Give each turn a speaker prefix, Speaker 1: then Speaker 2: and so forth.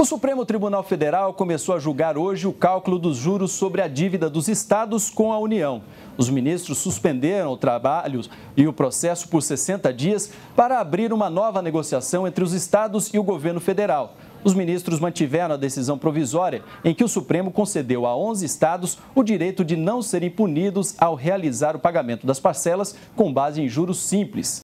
Speaker 1: O Supremo Tribunal Federal começou a julgar hoje o cálculo dos juros sobre a dívida dos estados com a União. Os ministros suspenderam o trabalho e o processo por 60 dias para abrir uma nova negociação entre os estados e o governo federal. Os ministros mantiveram a decisão provisória em que o Supremo concedeu a 11 estados o direito de não serem punidos ao realizar o pagamento das parcelas com base em juros simples.